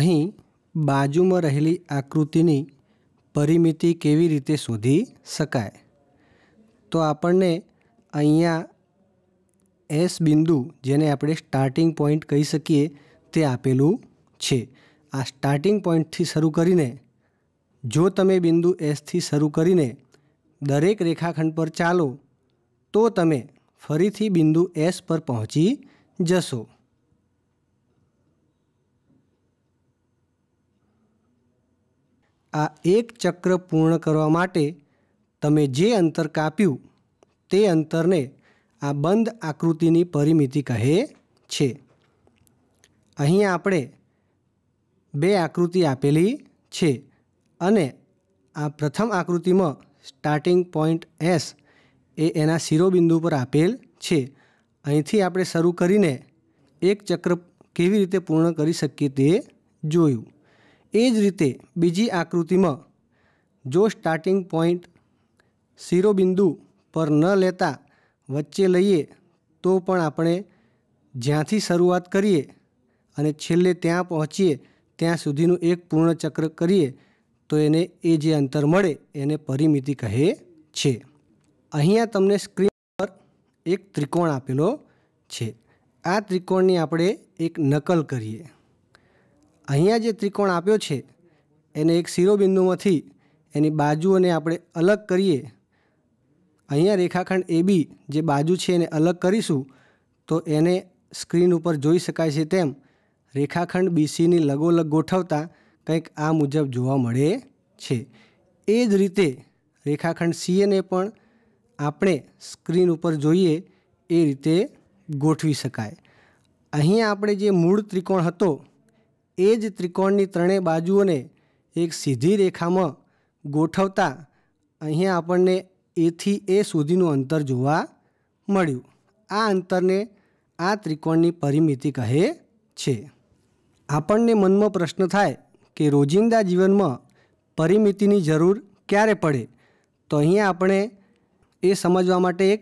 અહીં બાજુમાં રહેલી આકૃતિની પરિમિતિ કેવી રીતે શોધી શકાય તો આપણને અહીંયા એસ બિંદુ જેને આપણે સ્ટાર્ટિંગ પોઈન્ટ કહી શકીએ તે આપેલું છે આ સ્ટાર્ટિંગ પોઈન્ટથી શરૂ કરીને જો તમે બિંદુ એસથી શરૂ કરીને દરેક રેખાખંડ પર ચાલો તો તમે ફરીથી બિંદુ એસ પર પહોંચી જશો આ એક ચક્ર પૂર્ણ કરવા માટે તમે જે અંતર કાપ્યું તે અંતરને આ બંધ આકૃતિની પરિમિતિ કહે છે અહીં આપણે બે આકૃતિ આપેલી છે અને આ પ્રથમ આકૃતિમાં સ્ટાર્ટિંગ પોઈન્ટ એસ એ એના શિરોબિંદુ પર આપેલ છે અહીંથી આપણે શરૂ કરીને એક ચક્ર કેવી રીતે પૂર્ણ કરી શકીએ તે જોયું એ જ રીતે બીજી આકૃતિમાં જો સ્ટાર્ટિંગ પોઈન્ટ શિરોબિંદુ પર ન લેતા વચ્ચે લઈએ તો પણ આપણે જ્યાંથી શરૂઆત કરીએ અને છેલ્લે ત્યાં પહોંચીએ ત્યાં સુધીનું એક પૂર્ણ ચક્ર કરીએ તો એને એ જે અંતર મળે એને પરિમિતિ કહે છે અહીંયા તમને સ્ક્રીન પર એક ત્રિકોણ આપેલો છે આ ત્રિકોણની આપણે એક નકલ કરીએ અહીંયા જે ત્રિકોણ આપ્યો છે એને એક શિરોબિંદુમાંથી એની બાજુઓને આપણે અલગ કરીએ અહીંયા રેખાખંડ એ બી જે બાજુ છે એને અલગ કરીશું તો એને સ્ક્રીન ઉપર જોઈ શકાય છે તેમ રેખાખંડ બીસીની લગોલગ ગોઠવતા કંઈક આ મુજબ જોવા મળે છે એ જ રીતે રેખાખંડ સીએને પણ આપણે સ્ક્રીન ઉપર જોઈએ એ રીતે ગોઠવી શકાય અહીંયા આપણે જે મૂળ ત્રિકોણ હતો એ જ ત્રિકોણની ત્રણેય બાજુઓને એક સીધી રેખામાં ગોઠવતા અહીંયા આપણને એથી એ સુધીનું અંતર જોવા મળ્યું આ અંતરને આ ત્રિકોણની પરિમિતિ કહે છે આપણને મનમાં પ્રશ્ન થાય કે રોજિંદા જીવનમાં પરિમિતિની જરૂર ક્યારે પડે તો અહીંયા આપણે એ સમજવા માટે એક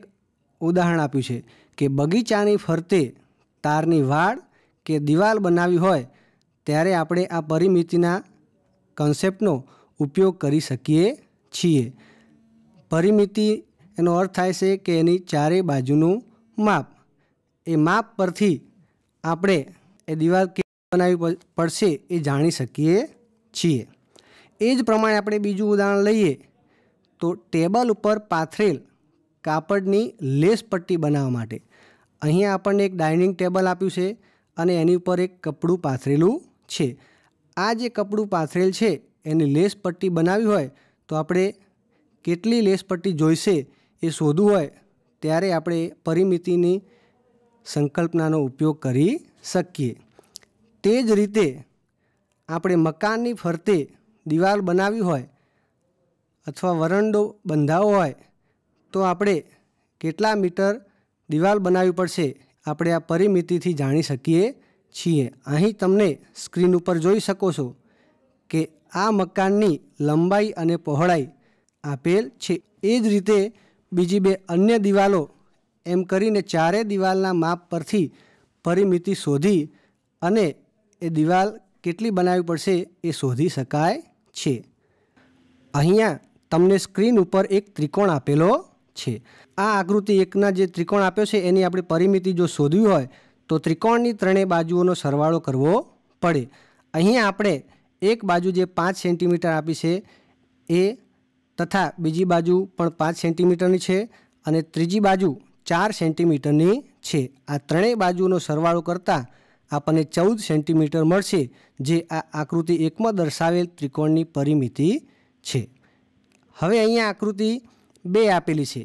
ઉદાહરણ આપ્યું છે કે બગીચાની ફરતે તારની વાડ કે દિવાલ બનાવી હોય ત્યારે આપણે આ પરિમિતિના કન્સેપ્ટનો ઉપયોગ કરી શકીએ છીએ પરિમિતિ એનો અર્થ થાય છે કે એની ચારે બાજુનું માપ એ માપ પરથી આપણે એ દિવાલ કેવી બનાવવી પડશે એ જાણી શકીએ છીએ એ જ પ્રમાણે આપણે બીજું ઉદાહરણ લઈએ તો ટેબલ ઉપર પાથરેલ કાપડની લેસ પટ્ટી બનાવવા માટે અહીંયા આપણને એક ડાઇનિંગ ટેબલ આપ્યું છે અને એની ઉપર એક કપડું પાથરેલું છે આ જે કપડું પાથરેલ છે એની લેસ પટ્ટી બનાવી હોય તો આપણે કેટલી લેસ પટ્ટી જોઈશે એ શોધવું હોય ત્યારે આપણે પરિમિતિની સંકલ્પનાનો ઉપયોગ કરી શકીએ તે જ રીતે આપણે મકાનની ફરતે દિવાલ બનાવી હોય અથવા વરંડો બંધાવો હોય તો આપણે કેટલા મીટર દિવાલ બનાવવી પડશે આપણે આ પરિમિતિથી જાણી શકીએ છીએ અહીં તમને સ્ક્રીન ઉપર જોઈ શકો છો કે આ મકાનની લંબાઈ અને પહોળાઈ આપેલ છે એ જ રીતે બીજી બે અન્ય દિવાલો એમ કરીને ચારે દિવાલના માપ પરથી પરિમિતિ શોધી અને એ દિવાલ કેટલી બનાવવી પડશે એ શોધી શકાય છે અહીંયા તમને સ્ક્રીન ઉપર એક ત્રિકોણ આપેલો છે આ આકૃતિ એકના જે ત્રિકોણ આપ્યો છે એની આપણે પરિમિતિ જો શોધવી હોય તો ત્રિકોણની ત્રણેય બાજુઓનો સરવાળો કરવો પડે અહીં આપણે એક બાજુ જે પાંચ સેન્ટીમીટર આપી છે એ તથા બીજી બાજુ પણ પાંચ સેન્ટીમીટરની છે અને ત્રીજી બાજુ ચાર સેન્ટીમીટરની છે આ ત્રણેય બાજુઓનો સરવાળો કરતાં આપણને ચૌદ સેન્ટીમીટર મળશે જે આ આકૃતિ એકમાં દર્શાવેલ ત્રિકોણની પરિમિતિ છે હવે અહીંયા આકૃતિ બે આપેલી છે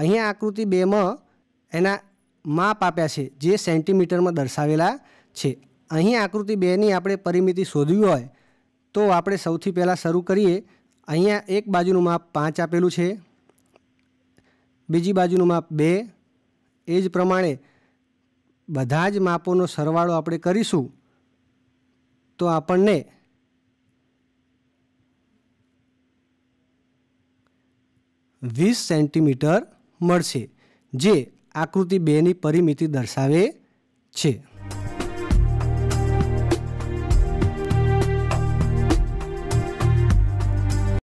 અહીંયા આકૃતિ બેમાં એના માપ આપ્યા છે જે સેન્ટીમીટરમાં દર્શાવેલા છે અહીં આકૃતિ બેની આપણે પરિમિતિ શોધવી હોય તો આપણે સૌથી પહેલાં શરૂ કરીએ અહીંયા એક બાજુનું માપ પાંચ આપેલું છે બીજી બાજુનું માપ બે એ જ પ્રમાણે બધા જ માપોનો સરવાળો આપણે કરીશું તો આપણને વીસ સેન્ટીમીટર મળશે જે આકૃતિ બેની પરિમિતિ દર્શાવે છે